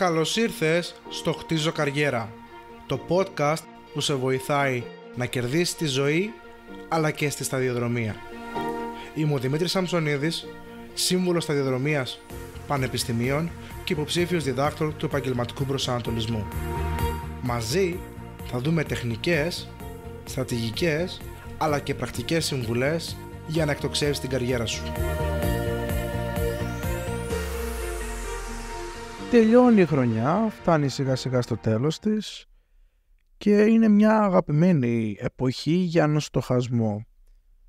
Καλώς ήρθες στο Χτίζω Καριέρα, το podcast που σε βοηθάει να κερδίσεις τη ζωή αλλά και στη σταδιοδρομία. Είμαι ο Δημήτρης Σαμψονίδης, σύμβουλος σταδιοδρομίας πανεπιστημίων και υποψήφιος διδάκτορ του επαγγελματικού προσανατολισμού. Μαζί θα δούμε τεχνικές, στρατηγικές αλλά και πρακτικές συμβουλές για να εκτοξεύσεις την καριέρα σου. Τελειώνει η χρονιά, φτάνει σιγά σιγά στο τέλος της και είναι μια αγαπημένη εποχή για στοχασμό.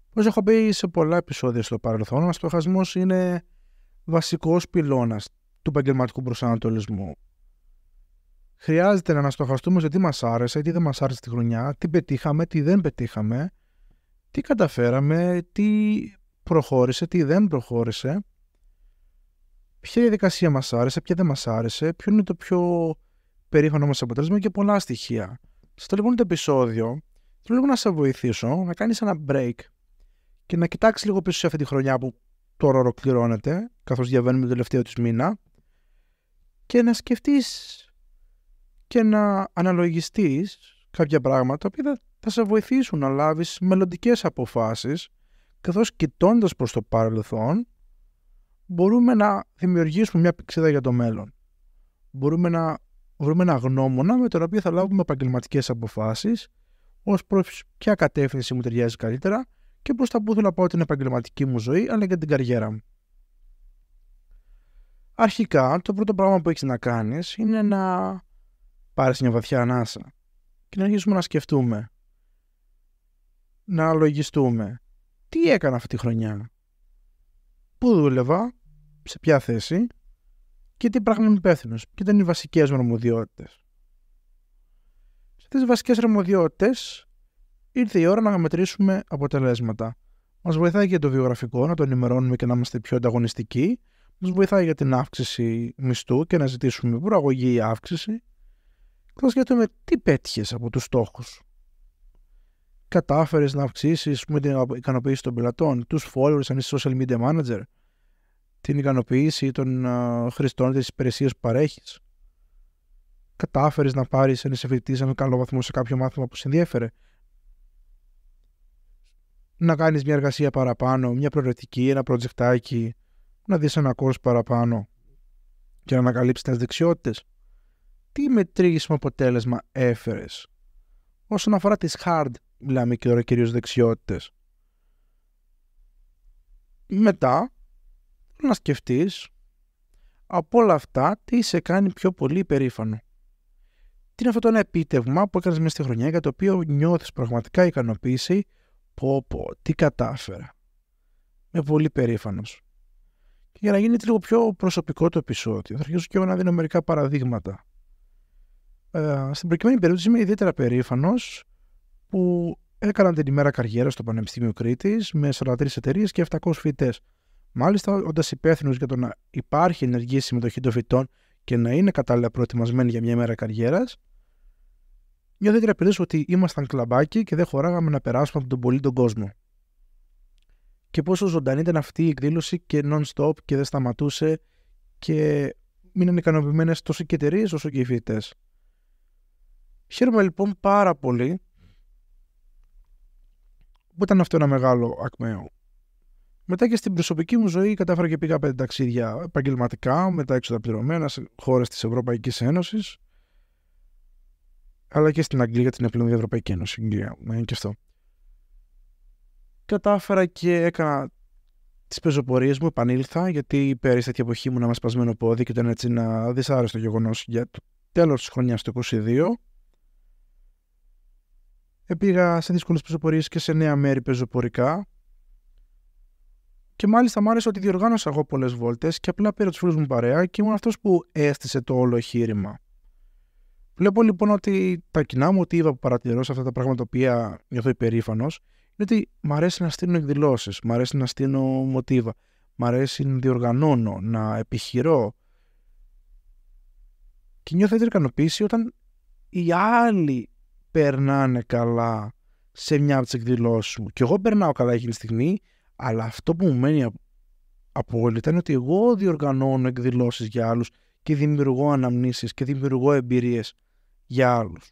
Όπως έχω πει σε πολλά επεισόδια στο παρελθόν, ο στοχασμός είναι βασικός πυλώνας του επαγγελματικού προσανατολισμού. Χρειάζεται να αναστοχαστούμε σε τι μας άρεσε, τι δεν μας άρεσε τη χρονιά, τι πετύχαμε, τι δεν πετύχαμε, τι καταφέραμε, τι προχώρησε, τι δεν προχώρησε ποια διαδικασία μας άρεσε, ποια δεν μας άρεσε, ποιο είναι το πιο περήφανο μας αποτέλεσμα και πολλά στοιχεία. Στο λοιπόν το επεισόδιο, θέλω λίγο να σε βοηθήσω να κάνεις ένα break και να κοιτάξεις λίγο πίσω σε αυτή τη χρονιά που τώρα ολοκληρώνεται, καθώς διαβαίνουμε το τελευταίο της μήνα, και να σκεφτείς και να αναλογιστείς κάποια πράγματα που θα σε βοηθήσουν να λάβεις μελλοντικές αποφάσεις, καθώς κοιτώντας προς το παρελθόν μπορούμε να δημιουργήσουμε μια πηξίδα για το μέλλον. Μπορούμε να βρούμε ένα γνώμονα με τον οποίο θα λάβουμε επαγγελματικές αποφάσεις ως προς ποια κατεύθυνση μου ταιριάζει καλύτερα και προ τα που θέλω να πάω την επαγγελματική μου ζωή αλλά και την καριέρα μου. Αρχικά, το πρώτο πράγμα που έχεις να κάνεις είναι να πάρεις μια βαθιά ανάσα και να αρχίσουμε να σκεφτούμε, να λογιστούμε. Τι έκανα αυτή τη χρονιά, πού δούλευα, σε ποια θέση και τι πράγμα είναι υπεύθυνος. Ποιε ήταν οι βασικές μου αρμοδιότητες. Σε αυτές τις βασικές αρμοδιότητες ήρθε η ώρα να μετρήσουμε αποτελέσματα. Μας βοηθάει για το βιογραφικό, να το ενημερώνουμε και να είμαστε πιο ανταγωνιστικοί. Μας βοηθάει για την αύξηση μισθού και να ζητήσουμε προαγωγή ή αύξηση. Και θα σκέφτομαι τι πέτυχες από τους στόχους. Κατάφερες να αυξήσεις την ικανοποίηση των πελατών, τους followers αν είσαι social media manager, την ικανοποίηση των χρηστών της υπηρεσίας που παρέχεις. Κατάφερες να πάρεις ένα εφητή σε έναν καλό βαθμό σε κάποιο μάθημα που σε ενδιέφερε. Να κάνεις μια εργασία παραπάνω, μια προαιρετική, ένα προτζεκτάκι, να δεις ένα κόσμο παραπάνω και να ανακαλύψεις τις δεξιότητες. Τι μετρήσιμο αποτέλεσμα έφερες. Όσον αφορά τις hard, μιλάμε και τώρα κυρίως δεξιότητες. Μετά, να σκεφτείς από όλα αυτά τι σε κάνει πιο πολύ υπερήφανο. Τι είναι αυτό το ένα επίτευγμα που έκανες μέσα στη χρονιά για το οποίο νιώθεις πραγματικά ικανοποίηση πω πω, τι κατάφερα. Με πολύ περήφανος. Και για να γίνει λίγο πιο προσωπικό το επεισόδιο, θα αρχίσω και εγώ να δίνω μερικά παραδείγματα. Ε, στην προκειμένη περίπτωση είμαι ιδιαίτερα περήφανος που έκαναν την ημέρα καριέρα στο Πανεπιστήμιο Κρήτης με 43 εταιρείες και 700 φοιτέ. Μάλιστα, όντας υπεύθυνος για το να υπάρχει ενεργή συμμετοχή των φοιτών και να είναι κατάλληλα προετοιμασμένοι για μια μέρα καριέρας, νιώθω την ότι ήμασταν κλαμπάκι και δεν χωράγαμε να περάσουμε από τον πολύ τον κόσμο. Και πόσο ζωντανή ήταν αυτή η εκδήλωση και non-stop και δεν σταματούσε και μείναν ικανοποιημένες τόσο και εταιρείες όσο και οι φοιτητές. Χαίρομαι λοιπόν πάρα πολύ που ήταν αυτό ένα μεγάλο ακμαίο μετά και στην προσωπική μου ζωή κατάφερα και πήγα πέντε ταξίδια επαγγελματικά, μετά έξοδα πληρωμένα σε χώρες της Ευρωπαϊκής Ένωσης, αλλά και στην Αγγλία, την επιλογή Ευρωπαϊκή Ένωση. Αγγλία, ε, και αυτό. Κατάφερα και έκανα τις πεζοπορίες μου, επανήλθα, γιατί πέρυσι τέτοια εποχή ήμουν ένα σπασμένο πόδι και ήταν έτσι ένα δυσάρεστο γεγονός για το τέλος της χρονιάς του 2022. Επήγα σε δύσκολες πεζοπορίες και σε νέα μέρη πεζοπορικά, και μάλιστα μου άρεσε ότι διοργάνωσα εγώ πολλές βόλτες και απλά πήρα τους φίλους μου παρέα και ήμουν αυτός που έστησε το όλο εγχείρημα. Βλέπω λοιπόν ότι τα κοινά μου που παρατηρώ σε αυτά τα πράγματα τα οποία νιώθω υπερήφανος είναι ότι μου αρέσει να στείλω εκδηλώσει, μου αρέσει να στείλω μοτίβα, μου αρέσει να διοργανώνω, να επιχειρώ. Και νιώθω έτσι ικανοποίηση όταν οι άλλοι περνάνε καλά σε μια από τις εκδηλώσεις μου. Και εγώ περνάω καλά εκείνη τη στιγμή αλλά αυτό που μου μένει απόλυτα είναι ότι εγώ διοργανώνω εκδηλώσεις για άλλους και δημιουργώ αναμνήσεις και δημιουργώ εμπειρίες για άλλους.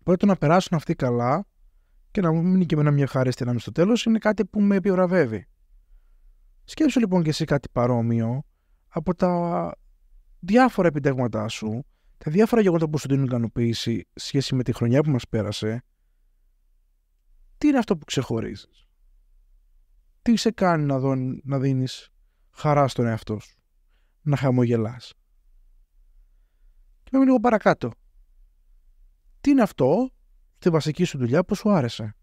Οπότε να περάσουν αυτοί καλά και να μου μείνει και εμένα μια χαρά στην στο τέλος είναι κάτι που με επιβραβεύει. Σκέψου λοιπόν και εσύ κάτι παρόμοιο από τα διάφορα επιτέγματά σου, τα διάφορα γεγονότα που σου δίνουν ικανοποίηση σχέση με τη χρονιά που μας πέρασε, τι είναι αυτό που ξεχωρίζεις τι σε κάνει να, δω, να δίνεις χαρά στον εαυτό σου, να χαμογελάς. Και πάμε λίγο παρακάτω. Τι είναι αυτό στη βασική σου δουλειά που σου άρεσε.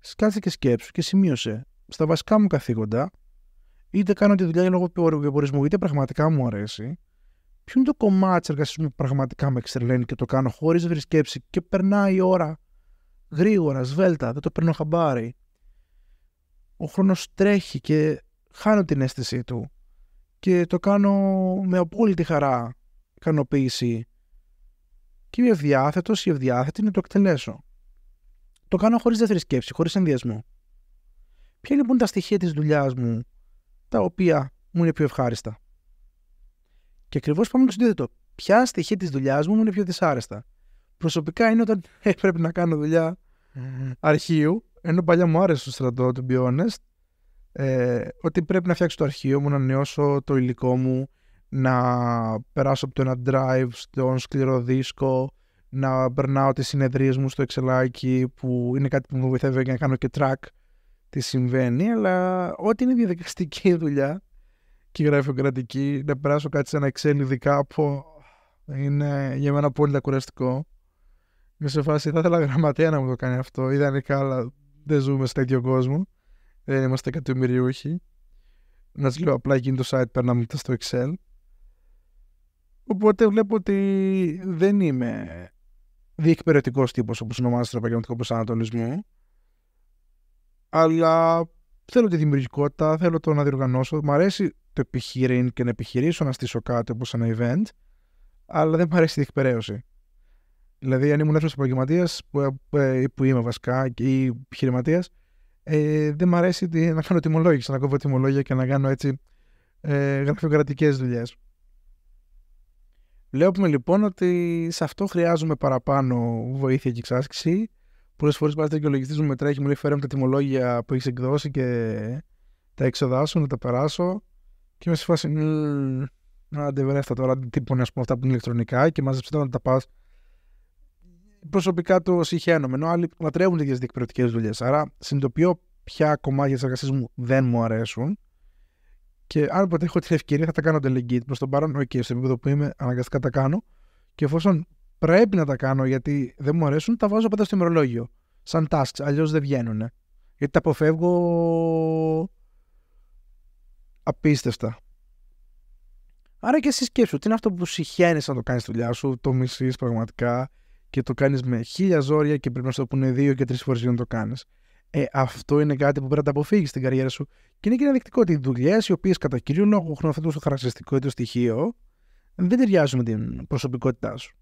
Σκάτσε και σκέψου και σημείωσε. Στα βασικά μου καθήκοντα, είτε κάνω τη δουλειά για λόγω βιοπορισμού, είτε πραγματικά μου αρέσει, ποιο είναι το κομμάτι της εργασίας μου που πραγματικά με εξερλαίνει και το κάνω χωρίς να και περνάει η ώρα γρήγορα, σβέλτα, δεν το παίρνω χαμπάρι ο χρόνος τρέχει και χάνω την αίσθησή του και το κάνω με απόλυτη χαρά, ικανοποίηση και είμαι ευδιάθετος ή ευδιάθετη να το εκτελέσω. Το κάνω χωρίς δεύτερη σκέψη, χωρίς ενδιασμό. Ποια λοιπόν τα στοιχεία της δουλειάς μου τα οποία μου είναι πιο ευχάριστα. Και ακριβώς πάμε το το Ποια στοιχεία της δουλειάς μου είναι πιο δυσάρεστα. Προσωπικά είναι όταν πρέπει να κάνω δουλειά αρχείου ενώ παλιά μου άρεσε το στρατό, to be honest, ε, ότι πρέπει να φτιάξω το αρχείο μου, να νιώσω το υλικό μου, να περάσω από το ένα drive στον σκληρό δίσκο, να περνάω τις συνεδρίες μου στο εξελάκι που είναι κάτι που μου βοηθεύει για να κάνω και track τι συμβαίνει, αλλά ό,τι είναι διαδικαστική δουλειά και γραφειοκρατική, να περάσω κάτι σε ένα Excel κάπου, είναι για μένα πολύ κουραστικό. Με σε φάση, θα ήθελα γραμματέα να μου το κάνει αυτό, ιδανικά, αλλά δεν ζούμε σε τέτοιο κόσμο. Δεν είμαστε εκατομμυριούχοι. Να σου λέω απλά γίνει το site περνάμε μετά στο Excel. Οπότε βλέπω ότι δεν είμαι διεκπαιρετικός τύπος όπως ονομάζεται στον επαγγελματικό προσανατολισμό. Αλλά θέλω τη δημιουργικότητα, θέλω το να διοργανώσω. Μ' αρέσει το επιχείρημα και να επιχειρήσω να στήσω κάτι όπως ένα event, αλλά δεν μου αρέσει η διεκπαιρέωση. Δηλαδή, αν ήμουν ελεύθερο επαγγελματίας, που, ε, που, είμαι βασικά, ή επιχειρηματίας, ε, δεν μου αρέσει να κάνω τιμολόγηση, να κόβω τιμολόγια και να κάνω έτσι ε, γραφειοκρατικές δουλειές. Βλέπουμε λοιπόν ότι σε αυτό χρειάζομαι παραπάνω βοήθεια και εξάσκηση. Πολλές φορές παρατηρεί και ο λογιστής μου με τρέχει, μου λέει: Φέρε μου τα τιμολόγια που έχεις εκδώσει και τα έξοδά σου, να τα περάσω. Και με σε να ναι, τώρα τώρα, πούμε αυτά που ηλεκτρονικά και μαζέψτε να τα πας προσωπικά το συγχαίρομαι. Ενώ άλλοι λατρεύουν τέτοιες διεκπαιρεωτικέ δουλειές. Άρα συνειδητοποιώ ποια κομμάτια της εργασίας μου δεν μου αρέσουν. Και αν ποτέ έχω την ευκαιρία θα τα κάνω delegate. Προς τον παρόν, OK, στο επίπεδο που είμαι, αναγκαστικά τα κάνω. Και εφόσον πρέπει να τα κάνω γιατί δεν μου αρέσουν, τα βάζω πάντα στο ημερολόγιο. Σαν tasks, αλλιώς δεν βγαίνουν. Γιατί τα αποφεύγω απίστευτα. Άρα και εσύ σκέψου, τι είναι αυτό που συχαίνει να το κάνεις τη δουλειά σου, το μισείς πραγματικά και το κάνεις με χίλια ζόρια και πρέπει να σου το πούνε δύο και τρεις φορές για να το κάνεις. Ε, αυτό είναι κάτι που πρέπει να τα αποφύγεις στην καριέρα σου. Και είναι και ένα δεικτικό ότι οι δουλειές, οι οποίες κατά κύριο λόγο έχουν αυτό το χαρακτηριστικό ή το στοιχείο, δεν ταιριάζουν με την προσωπικότητά σου.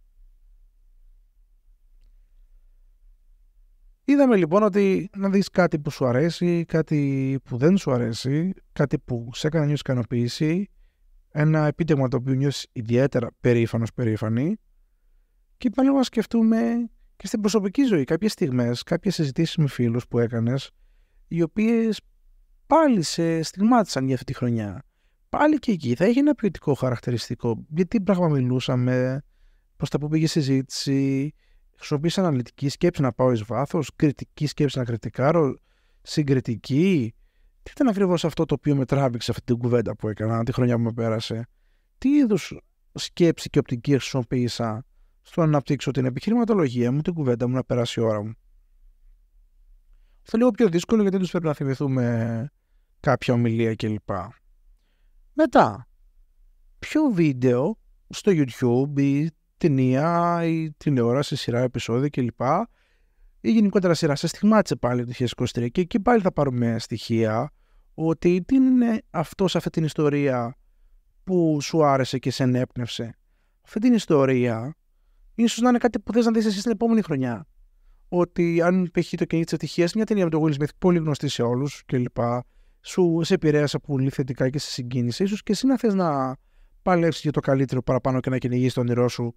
Είδαμε λοιπόν ότι να δεις κάτι που σου αρέσει, κάτι που δεν σου αρέσει, κάτι που σε έκανε να νιώσεις ικανοποίηση, ένα επίτευγμα το οποίο νιώσεις ιδιαίτερα περήφανος, περήφανη και πάλι να σκεφτούμε και στην προσωπική ζωή κάποιες στιγμές, κάποιες συζητήσεις με φίλους που έκανες, οι οποίες πάλι σε στιγμάτισαν για αυτή τη χρονιά. Πάλι και εκεί θα έχει ένα ποιοτικό χαρακτηριστικό. Γιατί πράγμα μιλούσαμε, προ τα που πήγε η συζήτηση, χρησιμοποίησα αναλυτική σκέψη να πάω εις βάθος, κριτική σκέψη να κριτικάρω, συγκριτική. Τι ήταν ακριβώς αυτό το οποίο με τράβηξε αυτή την κουβέντα που έκανα τη χρονιά που με πέρασε. Τι είδους σκέψη και οπτική χρησιμοποίησα στο να αναπτύξω την επιχειρηματολογία μου, την κουβέντα μου, να περάσει η ώρα μου. Αυτό λίγο πιο δύσκολο γιατί τους πρέπει να θυμηθούμε κάποια ομιλία κλπ. Μετά, ποιο βίντεο στο YouTube ή ταινία ή τηλεόραση, σειρά επεισόδια κλπ. Ή γενικότερα σειρά. Σε στιγμάτισε πάλι το 2023 και εκεί πάλι θα πάρουμε στοιχεία ότι τι είναι αυτό σε αυτή την ιστορία που σου άρεσε και σε ενέπνευσε. Αυτή την ιστορία ίσως να είναι κάτι που θες να δεις εσύ την επόμενη χρονιά. Ότι αν π.χ. το κυνήγι τη ευτυχία, μια ταινία με τον Will Smith πολύ γνωστή σε όλους κλπ. Σου σε επηρέασε πολύ θετικά και σε συγκίνησε. ίσως και εσύ να θες να παλέψεις για το καλύτερο παραπάνω και να κυνηγήσει το όνειρό σου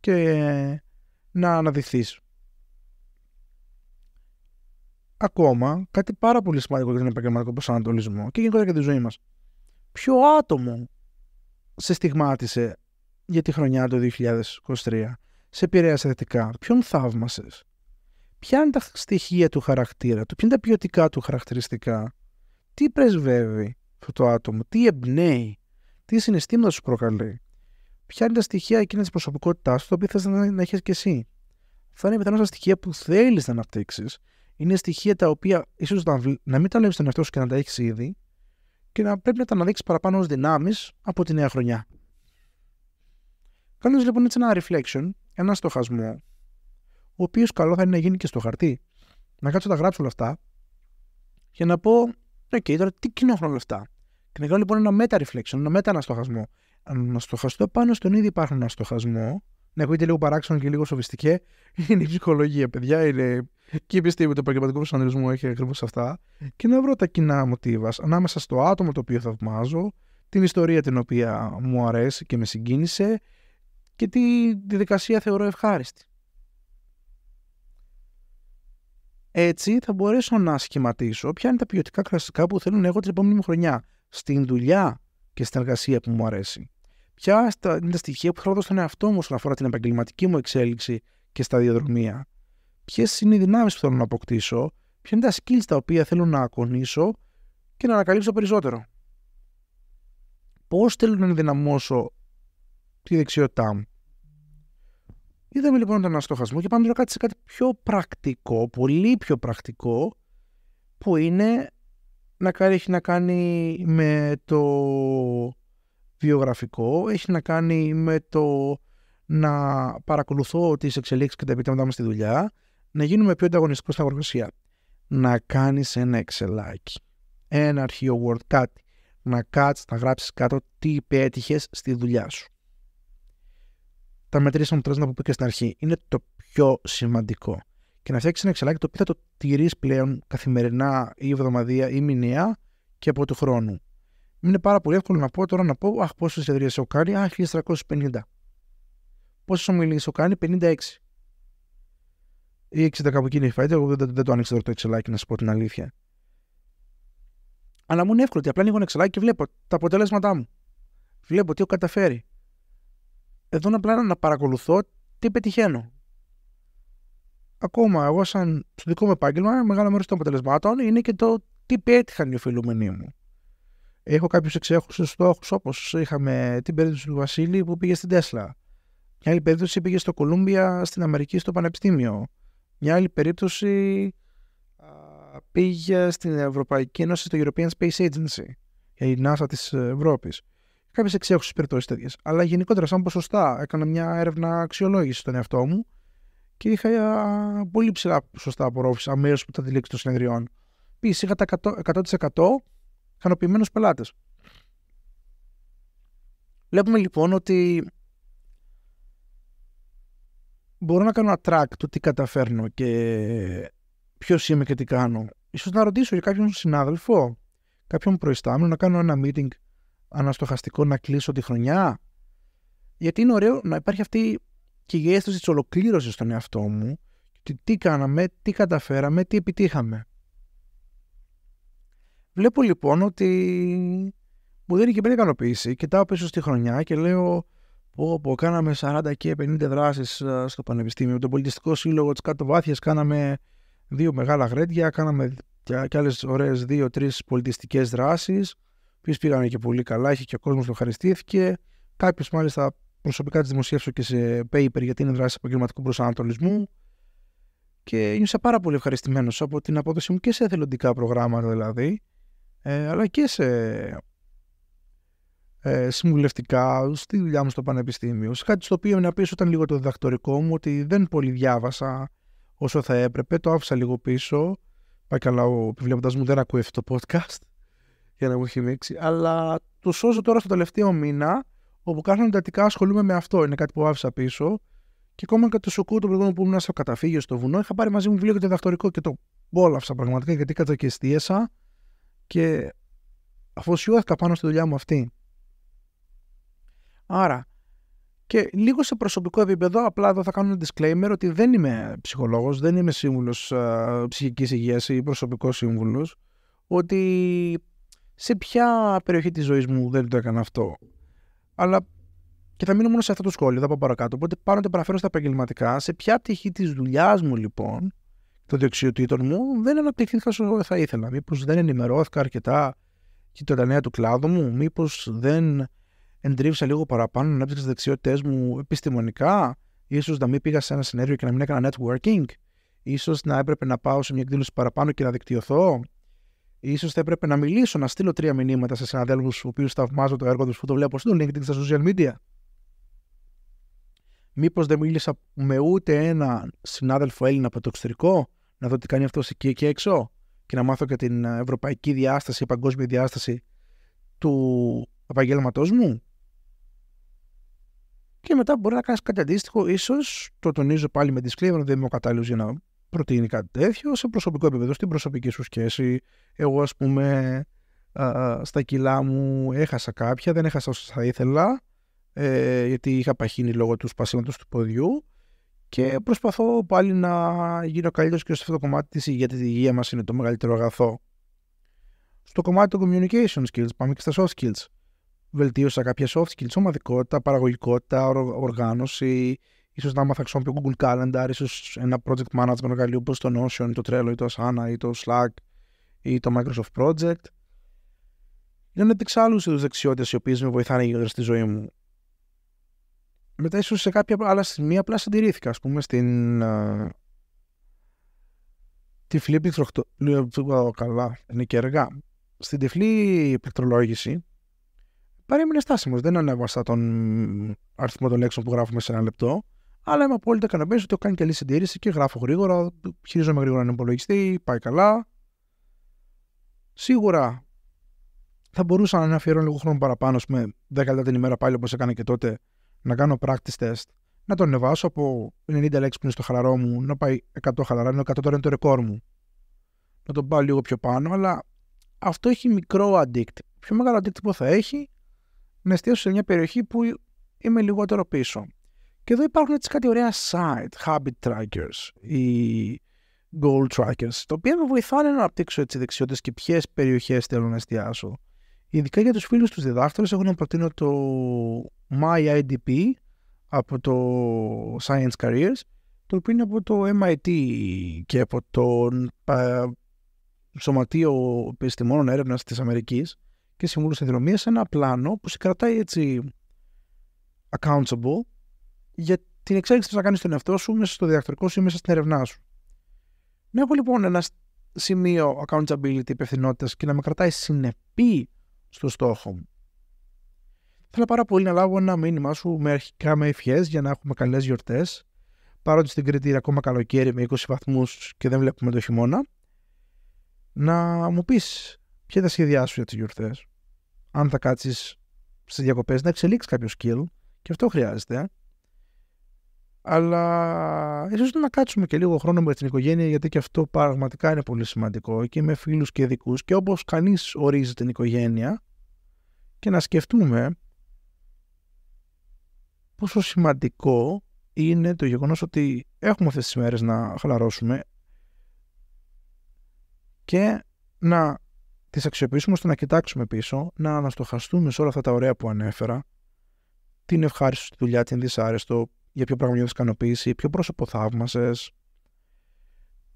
και να αναδειχθείς. Ακόμα, κάτι πάρα πολύ σημαντικό για τον επαγγελματικό προσανατολισμό και γενικότερα για τη ζωή μας. Ποιο άτομο σε στιγμάτισε για τη χρονιά του 2023 σε επηρέασε θετικά, ποιον θαύμασες, ποια είναι τα στοιχεία του χαρακτήρα του, ποια είναι τα ποιοτικά του χαρακτηριστικά, τι πρεσβεύει αυτό το άτομο, τι εμπνέει, τι συναισθήματα σου προκαλεί, ποια είναι τα στοιχεία εκείνης της προσωπικότητάς σου, τα οποία θες να, έχεις κι εσύ. Θα είναι πιθανώ τα στοιχεία που θέλεις να αναπτύξεις, είναι στοιχεία τα οποία ίσως να μην τα βλέπεις στον εαυτό σου και να τα έχεις ήδη και να πρέπει να τα αναδείξεις παραπάνω ως δυνάμεις από τη νέα χρονιά. Κάνοντας λοιπόν έτσι ένα reflection, ένα στοχασμό, ο οποίος καλό θα είναι να γίνει και στο χαρτί. Να κάτσω να τα γράψω όλα αυτά και να πω, okay, τώρα τι κοινό έχουν όλα αυτά. Και να κάνω λοιπόν ένα meta-reflection, ένα meta-αναστοχασμό. Να στοχαστώ πάνω στον ήδη ένα στοχασμό, Να ακούγεται λίγο παράξενο και λίγο σοβιστικέ, Είναι η ψυχολογία, παιδιά. Είναι και η επιστήμη του επαγγελματικού προσανατολισμού έχει ακριβώς αυτά. Και να βρω τα κοινά μοτίβα ανάμεσα στο άτομο το οποίο θαυμάζω, την ιστορία την οποία μου αρέσει και με συγκίνησε, και τη διαδικασία θεωρώ ευχάριστη. Έτσι θα μπορέσω να σχηματίσω ποια είναι τα ποιοτικά κλασικά που θέλω να έχω την επόμενη μου χρονιά στην δουλειά και στην εργασία που μου αρέσει. Ποια είναι τα στοιχεία που θέλω να δώσω στον εαυτό μου όσον αφορά την επαγγελματική μου εξέλιξη και στα διαδρομία. Ποιες είναι οι δυνάμεις που θέλω να αποκτήσω, ποια είναι τα skills τα οποία θέλω να ακονίσω και να ανακαλύψω περισσότερο. Πώς θέλω να ενδυναμώσω τη δεξιότητά μου. Είδαμε λοιπόν τον αστόχασμο και πάμε τώρα κάτι σε κάτι πιο πρακτικό, πολύ πιο πρακτικό, που είναι να κάνει, έχει να κάνει με το βιογραφικό, έχει να κάνει με το να παρακολουθώ τις εξελίξεις και τα επιτέματα μου στη δουλειά, να γίνουμε πιο ανταγωνιστικό στα εργασία. Να κάνεις ένα εξελάκι, ένα αρχείο Word, κάτι. Να κάτσεις να γράψεις κάτω τι πέτυχες στη δουλειά σου τα μετρήσαμε αποτελέσματα που πήγε στην αρχή. Είναι το πιο σημαντικό. Και να φτιάξεις ένα εξελάκι το οποίο θα το τηρείς πλέον καθημερινά ή εβδομαδία ή μηνιαία και από του χρόνου. Είναι πάρα πολύ εύκολο να πω τώρα να πω Αχ, πόσες εταιρείες έχω κάνει, Αχ, 1350. Πόσες ομιλίες έχω κάνει, 56. Ή 60 κάπου εκεί είναι η φάιτα. η εγω δεν, το άνοιξα τώρα το εξελάκι, να σου πω την αλήθεια. Αλλά μου είναι εύκολο ότι απλά ανοίγω ένα εξελάκι και βλέπω τα αποτελέσματά μου. Βλέπω τι έχω καταφέρει εδώ απλά να παρακολουθώ τι πετυχαίνω. Ακόμα εγώ, σαν στο δικό μου επάγγελμα, μεγάλο μέρος των αποτελεσμάτων είναι και το τι πέτυχαν οι οφειλούμενοι μου. Έχω κάποιους εξέχουσες στόχους, όπως είχαμε την περίπτωση του Βασίλη που πήγε στην Τέσλα. Μια άλλη περίπτωση πήγε στο Κολούμπια στην Αμερική στο Πανεπιστήμιο. Μια άλλη περίπτωση πήγε στην Ευρωπαϊκή Ένωση, στο European Space Agency, η NASA της Ευρώπης κάποιες εξέχουσες περιπτώσεις τέτοιες. Αλλά γενικότερα, σαν ποσοστά, έκανα μια έρευνα αξιολόγηση στον εαυτό μου και είχα πολύ ψηλά ποσοστά απορρόφησης αμέσως που τη λήξη των συνεδριών. Επίσης, είχα τα 100%, 100% ικανοποιημένους πελάτες. Βλέπουμε λοιπόν ότι μπορώ να κάνω ένα track του τι καταφέρνω και ποιος είμαι και τι κάνω. Ίσως να ρωτήσω για κάποιον συνάδελφο, κάποιον προϊστάμενο, να κάνω ένα meeting αναστοχαστικό να κλείσω τη χρονιά. Γιατί είναι ωραίο να υπάρχει αυτή και η αίσθηση της ολοκλήρωσης στον εαυτό μου. Τι, τι κάναμε, τι καταφέραμε, τι επιτύχαμε. Βλέπω λοιπόν ότι μου δίνει και πέντε ικανοποίηση. Κοιτάω πίσω στη χρονιά και λέω πω, πω κάναμε 40 και 50 δράσεις ε, στο Πανεπιστήμιο. Το τον Πολιτιστικό Σύλλογο της Κάτω κάναμε δύο μεγάλα γρέντια, κάναμε και άλλες ωραίες δύο-τρεις πολιτιστικές δράσεις οποίε πήγαμε και πολύ καλά, είχε και ο κόσμος ευχαριστήθηκε. Κάποιε μάλιστα προσωπικά τις δημοσίευσα και σε paper γιατί είναι δράση επαγγελματικού προσανατολισμού. Και ήμουσα πάρα πολύ ευχαριστημένος από την απόδοση μου και σε εθελοντικά προγράμματα δηλαδή, ε, αλλά και σε ε, συμβουλευτικά, στη δουλειά μου στο πανεπιστήμιο. Σε κάτι στο οποίο να πει ήταν λίγο το διδακτορικό μου, ότι δεν πολύ διάβασα όσο θα έπρεπε, το άφησα λίγο πίσω. Πάει καλά, ο επιβλέποντας μου δεν ακούει αυτό το podcast για να μου έχει δείξει. Αλλά το σώζω τώρα στο τελευταίο μήνα, όπου κάθε εντατικά ασχολούμαι με αυτό. Είναι κάτι που άφησα πίσω. Και ακόμα και το σοκού το προηγούμενο που ήμουν στο καταφύγιο στο βουνό, είχα πάρει μαζί μου βιβλίο για το διδακτορικό και το μπόλαυσα πραγματικά γιατί κατακαιστίασα και αφοσιώθηκα πάνω στη δουλειά μου αυτή. Άρα, και λίγο σε προσωπικό επίπεδο, απλά εδώ θα κάνω ένα disclaimer ότι δεν είμαι ψυχολόγος, δεν είμαι σύμβουλος ε, ψυχικής υγείας ή προσωπικός σύμβουλος. Ότι σε ποια περιοχή της ζωής μου δεν το έκανα αυτό. Αλλά και θα μείνω μόνο σε αυτό το σχόλιο, θα πάω παρακάτω. Οπότε πάνω το παραφέρω στα επαγγελματικά. Σε ποια πτυχή της δουλειάς μου λοιπόν, των δεξιοτήτων μου, δεν αναπτυχθήκα όσο θα ήθελα. Μήπως δεν ενημερώθηκα αρκετά και τα νέα του κλάδου μου, μήπως δεν εντρίβησα λίγο παραπάνω, ανέπτυξα τις δεξιότητές μου επιστημονικά, ίσως να μην πήγα σε ένα συνέδριο και να μην έκανα networking, ίσως να έπρεπε να πάω σε μια εκδήλωση παραπάνω και να δικτυωθώ, ίσως θα έπρεπε να μιλήσω, να στείλω τρία μηνύματα σε συναδέλφους που οποίους θαυμάζω το έργο τους που το βλέπω στο LinkedIn, στα social media. Μήπως δεν μίλησα με ούτε ένα συνάδελφο Έλληνα από το εξωτερικό, να δω τι κάνει αυτός εκεί και έξω και να μάθω και την ευρωπαϊκή διάσταση, η παγκόσμια διάσταση του επαγγέλματός μου. Και μετά μπορεί να κάνεις κάτι αντίστοιχο, ίσως το τονίζω πάλι με disclaimer, δεν είμαι ο κατάλληλος για να προτείνει κάτι τέτοιο σε προσωπικό επίπεδο, στην προσωπική σου σχέση. Εγώ, ας πούμε, α, στα κιλά μου έχασα κάποια, δεν έχασα όσα θα ήθελα, ε, γιατί είχα παχύνει λόγω του σπασίματος του ποδιού και προσπαθώ πάλι να γίνω καλύτερος και σε αυτό το κομμάτι της γιατί η υγεία μας είναι το μεγαλύτερο αγαθό. Στο κομμάτι των communication skills, πάμε και στα soft skills. Βελτίωσα κάποια soft skills, ομαδικότητα, παραγωγικότητα, οργάνωση, ίσως να μάθα χρησιμοποιώ Google Calendar, ίσως ένα project management εργαλείο όπως το Notion, το Trello ή το Asana ή το Slack ή το Microsoft Project. Για να δείξω άλλου είδους δεξιότητες οι οποίες με βοηθάνε γύρω στη ζωή μου. Μετά, ίσως σε κάποια άλλα στιγμή, απλά συντηρήθηκα, ας πούμε, στην. Uh, τυφλή πληκτρολόγηση. Καλά, είναι και εργά. Στην τυφλή πληκτρολόγηση, παρέμεινε στάσιμος. Δεν ανέβασα τον αριθμό των λέξεων που γράφουμε σε ένα λεπτό. Αλλά είμαι απόλυτα ικανοποιημένος ότι έχω κάνει καλή συντήρηση και γράφω γρήγορα. Χειρίζομαι γρήγορα έναν υπολογιστή, πάει καλά. Σίγουρα θα μπορούσα να αφιερώνω λίγο χρόνο παραπάνω, με 10 λεπτά την ημέρα πάλι όπως έκανα και τότε, να κάνω practice test, να τον ανεβάσω από 90 λέξεις που είναι στο χαλαρό μου, να πάει 100 χαλαρά, ενώ 100 τώρα είναι το ρεκόρ μου. Να τον πάω λίγο πιο πάνω, αλλά αυτό έχει μικρό αντίκτυπο. Πιο μεγάλο αντίκτυπο θα έχει να εστιάσω σε μια περιοχή που είμαι λιγότερο πίσω. Και εδώ υπάρχουν έτσι κάτι ωραία site, habit trackers ή goal trackers, τα οποία με βοηθάνε να αναπτύξω έτσι δεξιότητες και ποιες περιοχές θέλω να εστιάσω. Ειδικά για τους φίλους τους διδάκτορες έχω να προτείνω το MyIDP από το Science Careers, το οποίο είναι από το MIT και από το Σωματείο Επιστημόνων Έρευνας της Αμερικής και Συμβούλου Συνδρομίας, ένα πλάνο που σε έτσι accountable για την εξέλιξη που θα κάνεις στον εαυτό σου μέσα στο διδακτορικό σου ή μέσα στην ερευνά σου. Να έχω λοιπόν ένα σημείο accountability υπευθυνότητας και να με κρατάει συνεπή στο στόχο μου. Θέλω πάρα πολύ να λάβω ένα μήνυμά σου με αρχικά με ευχές για να έχουμε καλές γιορτές. Παρότι στην Κρήτη είναι ακόμα καλοκαίρι με 20 βαθμούς και δεν βλέπουμε το χειμώνα, να μου πεις ποια είναι τα σχέδιά σου για τις γιορτές. Αν θα κάτσεις στις διακοπές, να εξελίξεις κάποιο skill, και αυτό χρειάζεται. Ε. Αλλά ίσως να κάτσουμε και λίγο χρόνο με την οικογένεια γιατί και αυτό πραγματικά είναι πολύ σημαντικό και με φίλους και δικούς και όπως κανείς ορίζει την οικογένεια και να σκεφτούμε πόσο σημαντικό είναι το γεγονός ότι έχουμε αυτές τις μέρες να χαλαρώσουμε και να τις αξιοποιήσουμε ώστε να κοιτάξουμε πίσω, να αναστοχαστούμε σε όλα αυτά τα ωραία που ανέφερα, την ευχάριστη δουλειά, την δυσάρεστο, για ποιο πράγμα νιώθεις ικανοποίηση, ποιο πρόσωπο θαύμασες,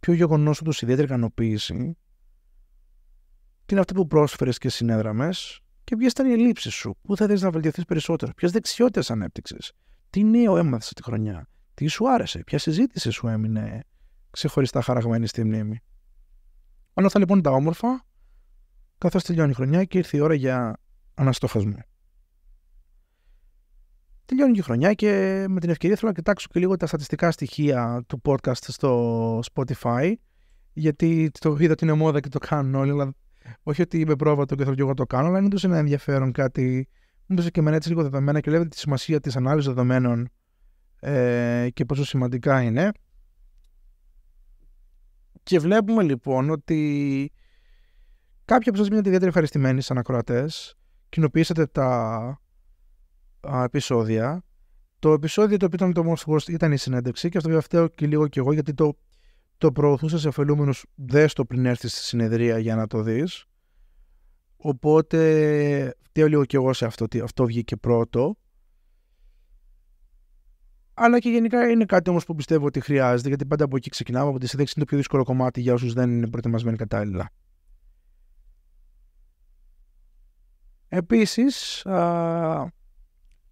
ποιο γεγονός σου τους ιδιαίτερη ικανοποίηση, τι είναι αυτό που πρόσφερες και συνέδραμες και ποιες ήταν οι ελλείψεις σου, πού θα θέλει να βελτιωθείς περισσότερο, ποιες δεξιότητες ανέπτυξες, τι νέο έμαθες τη χρονιά, τι σου άρεσε, ποια συζήτηση σου έμεινε ξεχωριστά χαραγμένη στη μνήμη. Όλα αυτά λοιπόν τα όμορφα, καθώς τελειώνει η χρονιά και ήρθε η ώρα για αναστοχασμό τελειώνει και χρονιά και με την ευκαιρία θέλω να κοιτάξω και λίγο τα στατιστικά στοιχεία του podcast στο Spotify. Γιατί το είδα ότι είναι μόδα και το κάνουν όλοι. Αλλά όχι ότι είμαι πρόβατο και θέλω και εγώ το κάνω, αλλά είναι τόσο ένα ενδιαφέρον κάτι. Μου έδωσε και εμένα έτσι λίγο δεδομένα και βλέπετε τη σημασία της ανάλυσης δεδομένων ε, και πόσο σημαντικά είναι. Και βλέπουμε λοιπόν ότι κάποιοι από εσάς μείνετε ιδιαίτερα ευχαριστημένοι σαν ακροατές. Κοινοποιήσατε τα α, επεισόδια. Το επεισόδιο το οποίο ήταν το Most Worst ήταν η συνέντευξη και αυτό βέβαια και λίγο και εγώ γιατί το, το προωθούσα σε αφελούμενους. δες το πριν έρθεις στη συνεδρία για να το δεις. Οπότε φταίω λίγο και εγώ σε αυτό, ότι αυτό βγήκε πρώτο. Αλλά και γενικά είναι κάτι όμως που πιστεύω ότι χρειάζεται, γιατί πάντα από εκεί ξεκινάμε. Από τη συνέντευξη είναι το πιο δύσκολο κομμάτι για όσους δεν είναι προετοιμασμένοι κατάλληλα. Επίσης,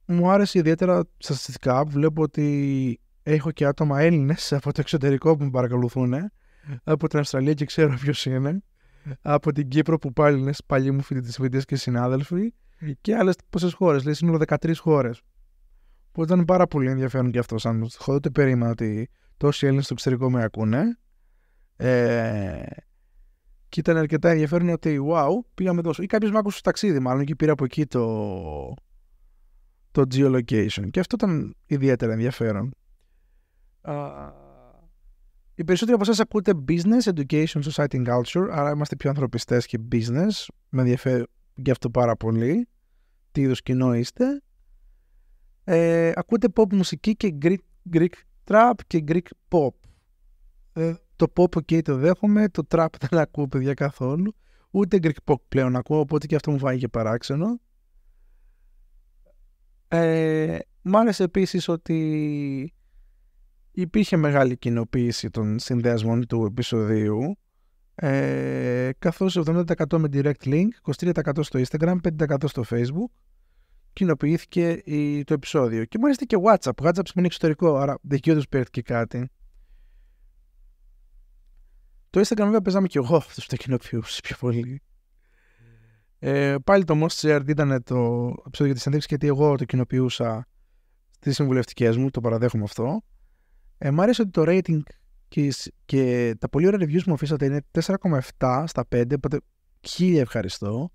μου άρεσε ιδιαίτερα στατιστικά που βλέπω ότι έχω και άτομα Έλληνες από το εξωτερικό που με παρακολουθούν. Από την Αυστραλία και ξέρω ποιος είναι. Από την Κύπρο που πάλι είναι παλιοί μου φοιτητές και συνάδελφοι. Και άλλες πόσες χώρες. Λέει σύνολο 13 χώρες. Που ήταν πάρα πολύ ενδιαφέρον και αυτό σαν χώρο. το περίμενα ότι τόσοι Έλληνες στο εξωτερικό με ακούνε. Ε, και ήταν αρκετά ενδιαφέρον ότι wow, πήγαμε τόσο. Ή κάποιος με άκουσε στο ταξίδι, μάλλον και πήρα από εκεί το, το geolocation. Και αυτό ήταν ιδιαίτερα ενδιαφέρον. Uh, οι περισσότεροι από εσάς ακούτε business, education, society and culture, άρα είμαστε πιο ανθρωπιστές και business. Με ενδιαφέρει γι' αυτό πάρα πολύ. Τι είδους κοινό είστε. Ε, ακούτε pop μουσική και Greek, Greek trap και Greek pop. Ε, το pop ok το δέχομαι, το trap δεν ακούω παιδιά καθόλου. Ούτε Greek pop πλέον ακούω, οπότε και αυτό μου βάγει και παράξενο. Ε, μ' άρεσε επίσης ότι υπήρχε μεγάλη κοινοποίηση των συνδέσμων του επεισοδίου ε, καθώς 70% με direct link, 23% στο Instagram, 5% στο Facebook κοινοποιήθηκε το επεισόδιο. Και μάλιστα και WhatsApp. WhatsApp σημαίνει εξωτερικό, άρα δικαιώτως πήρε κάτι. Το Instagram βέβαια παίζαμε και εγώ αυτό που τα πιο πολύ. Ε, πάλι το Most Shared ήταν το επεισόδιο για τη συνέντευξη γιατί εγώ το κοινοποιούσα στις συμβουλευτικές μου, το παραδέχομαι αυτό. Ε, μ' άρεσε ότι το rating και, και τα πολύ ωραία reviews που μου αφήσατε είναι 4,7 στα 5, οπότε χίλια ευχαριστώ.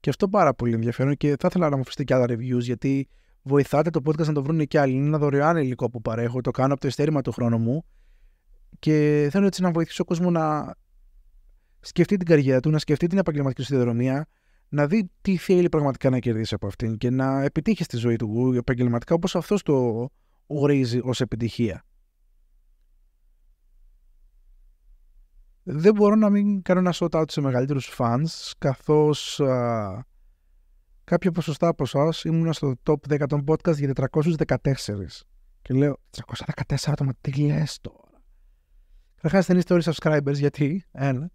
Και αυτό πάρα πολύ ενδιαφέρον και θα ήθελα να μου αφήσετε και άλλα reviews γιατί βοηθάτε το podcast να το βρουν και άλλοι. Είναι ένα δωρεάν υλικό που παρέχω, το κάνω από το εστέρημα του χρόνου μου και θέλω έτσι να βοηθήσω κόσμος να σκεφτεί την καριέρα του, να σκεφτεί την επαγγελματική του να δει τι θέλει πραγματικά να κερδίσει από αυτήν και να επιτύχει στη ζωή του επαγγελματικά όπως αυτός το ορίζει ως επιτυχία. Δεν μπορώ να μην κάνω ένα shout out σε μεγαλύτερους fans καθώς α, κάποια ποσοστά από εσάς ήμουν στο top 10 των podcast για 414 και λέω 414 άτομα τι λες τώρα. Καταρχάς να είστε όλοι subscribers γιατί ένα.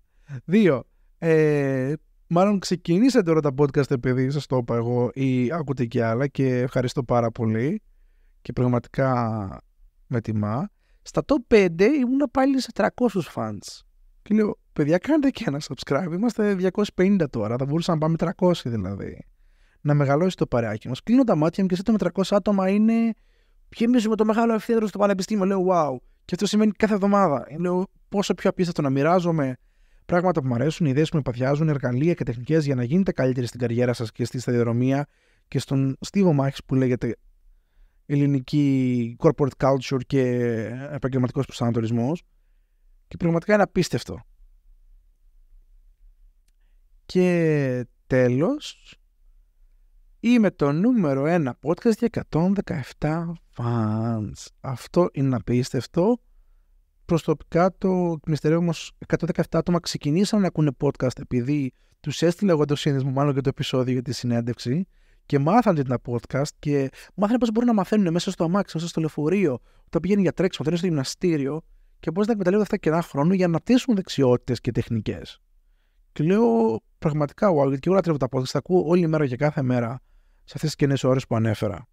Δύο. Ε, Μάλλον ξεκινήσατε τώρα τα podcast επειδή σας το είπα εγώ ή ακούτε και άλλα και ευχαριστώ πάρα πολύ και πραγματικά με τιμά. Στα top 5 ήμουν πάλι σε 300 fans. Και λέω, παιδιά κάντε και ένα subscribe, είμαστε 250 τώρα, θα μπορούσαμε να πάμε 300 δηλαδή. Να μεγαλώσει το παρεάκι μας. Κλείνω τα μάτια μου και σε με 300 άτομα είναι με το μεγάλο ευθύδρο στο πανεπιστήμιο. Λέω, wow. Και αυτό σημαίνει κάθε εβδομάδα. Λέω, πόσο πιο απίστευτο να μοιράζομαι πράγματα που μου αρέσουν, ιδέες που με παθιάζουν, εργαλεία και τεχνικές για να γίνετε καλύτεροι στην καριέρα σας και στη σταδιοδρομία και στον στίβο μάχη που λέγεται ελληνική corporate culture και επαγγελματικός προσανατολισμός. Και πραγματικά είναι απίστευτο. Και τέλος, είμαι το νούμερο ένα podcast για 117 fans. Αυτό είναι απίστευτο προσωπικά το μυστηρίο όμω 117 άτομα ξεκινήσαν να ακούνε podcast επειδή τους έστειλε εγώ το σύνδεσμο μάλλον και το επεισόδιο για τη συνέντευξη και μάθανε την podcast και μάθανε πώς μπορούν να μαθαίνουν μέσα στο αμάξι, μέσα στο λεωφορείο, όταν πηγαίνουν για τρέξιμο, όταν είναι στο γυμναστήριο και πώς να εκμεταλλεύονται αυτά κενά χρόνου για να αναπτύσσουν δεξιότητες και τεχνικές. Και λέω πραγματικά, wow, γιατί και εγώ τα podcast, τα ακούω όλη μέρα και κάθε μέρα σε αυτές τις κενέ ώρες που ανέφερα.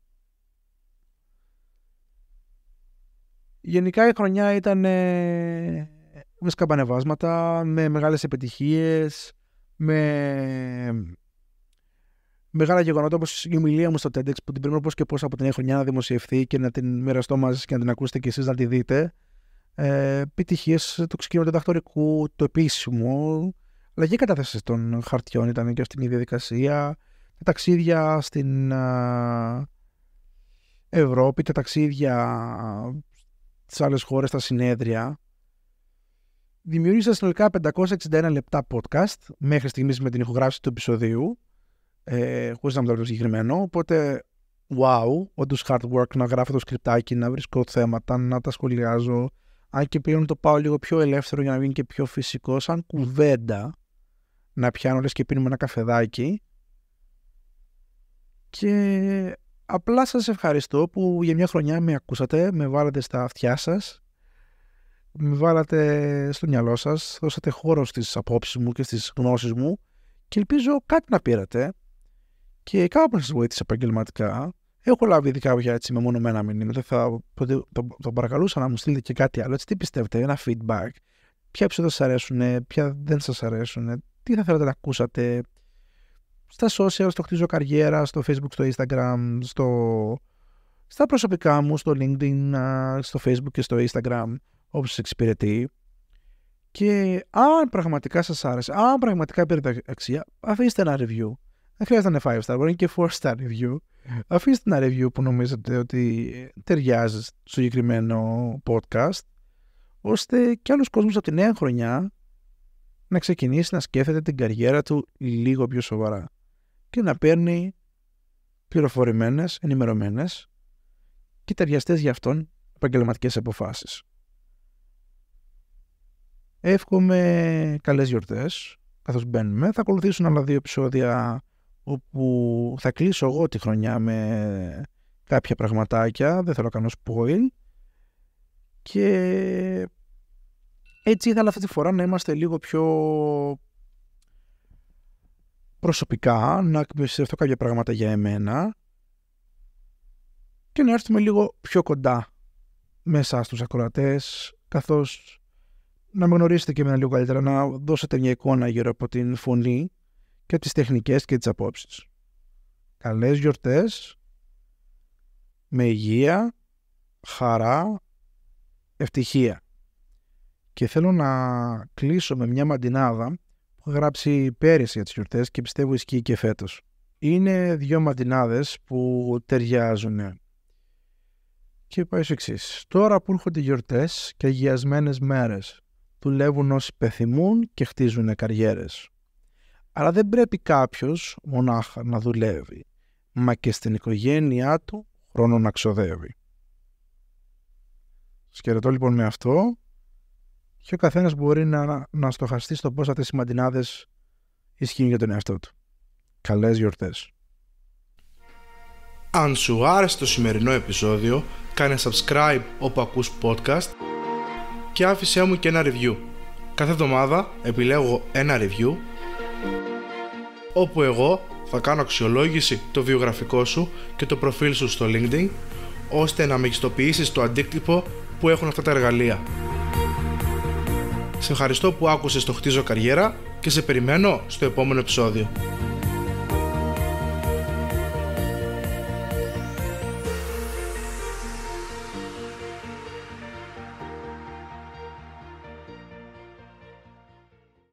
Γενικά η χρονιά ήταν ε, με σκαμπανεβάσματα, με μεγάλες επιτυχίες, με μεγάλα γεγονότα όπως η ομιλία μου στο TEDx που την πρέπει πώς και πώς από την χρονιά να δημοσιευθεί και να την μοιραστώ μαζί και να την ακούσετε και εσείς να τη δείτε. Ε, επιτυχίες του ξεκίνημα του το επίσημο, αλλαγή κατάθεση των χαρτιών ήταν και αυτή η διαδικασία, τα ταξίδια στην Ευρώπη, τα ταξίδια τις άλλες χώρες, τα συνέδρια, δημιούργησα συνολικά 561 λεπτά podcast μέχρι στιγμής με την ηχογράφηση του επεισοδίου. Ε, χωρίς να μιλάω το συγκεκριμένο. Οπότε, wow, όντως hard work να γράφω το σκριπτάκι, να βρίσκω θέματα, να τα σχολιάζω. Αν και πλέον το πάω λίγο πιο ελεύθερο για να γίνει και πιο φυσικό, σαν κουβέντα να πιάνω λες και πίνουμε ένα καφεδάκι. Και Απλά σας ευχαριστώ που για μια χρονιά με ακούσατε, με βάλατε στα αυτιά σας, με βάλατε στο μυαλό σας, δώσατε χώρο στις απόψεις μου και στις γνώσεις μου και ελπίζω κάτι να πήρατε και κάπου να σας βοήθησε επαγγελματικά. Έχω λάβει μου για έτσι μεμονωμένα μηνύματα. Θα, θα, το παρακαλούσα να μου στείλετε και κάτι άλλο. Έτσι, τι πιστεύετε, ένα feedback. Ποια επεισόδια σας αρέσουν, ποια δεν σας αρέσουν, τι θα θέλατε να ακούσατε, στα social, στο χτίζω καριέρα, στο facebook, στο instagram, στο... στα προσωπικά μου, στο linkedin, στο facebook και στο instagram, όπως σας εξυπηρετεί. Και αν πραγματικά σας άρεσε, αν πραγματικά πήρε αξία, αφήστε ένα review. Δεν χρειάζεται να είναι 5 star, μπορεί και 4 star review. Αφήστε ένα review που νομίζετε ότι ταιριάζει στο συγκεκριμένο podcast, ώστε και άλλους κόσμους από τη νέα χρονιά να ξεκινήσει να σκέφτεται την καριέρα του λίγο πιο σοβαρά και να παίρνει πληροφορημένες, ενημερωμένες και ταιριαστές για αυτόν επαγγελματικές αποφάσεις. Εύχομαι καλές γιορτές καθώς μπαίνουμε. Θα ακολουθήσουν άλλα δύο επεισόδια όπου θα κλείσω εγώ τη χρονιά με κάποια πραγματάκια. Δεν θέλω να κάνω spoil. Και έτσι ήθελα αυτή τη φορά να είμαστε λίγο πιο προσωπικά, να αυτό κάποια πράγματα για εμένα και να έρθουμε λίγο πιο κοντά μέσα στους ακροατές, καθώς να με γνωρίσετε και εμένα λίγο καλύτερα, να δώσετε μια εικόνα γύρω από την φωνή και τις τεχνικές και τις απόψεις. Καλές γιορτές, με υγεία, χαρά, ευτυχία. Και θέλω να κλείσω με μια μαντινάδα που έχω γράψει πέρυσι για τις γιορτές και πιστεύω ισχύει και φέτος. Είναι δύο μαντινάδες που ταιριάζουν. Και πάει στο εξής. Τώρα που έρχονται γιορτές και αγιασμένες μέρες, δουλεύουν όσοι πεθυμούν και χτίζουν καριέρες. Αλλά δεν πρέπει κάποιος μονάχα να δουλεύει, μα και στην οικογένειά του χρόνο να ξοδεύει. Σας λοιπόν με αυτό και ο καθένας μπορεί να, να στοχαστεί στο πώς αυτέ οι μαντινάδε ισχύουν για τον εαυτό του. Καλές γιορτές. Αν σου άρεσε το σημερινό επεισόδιο, κάνε subscribe όπου ακούς podcast και άφησέ μου και ένα review. Κάθε εβδομάδα επιλέγω ένα review όπου εγώ θα κάνω αξιολόγηση το βιογραφικό σου και το προφίλ σου στο LinkedIn ώστε να μεγιστοποιήσεις το αντίκτυπο που έχουν αυτά τα εργαλεία. Σε ευχαριστώ που άκουσες το Χτίζω Καριέρα και σε περιμένω στο επόμενο επεισόδιο.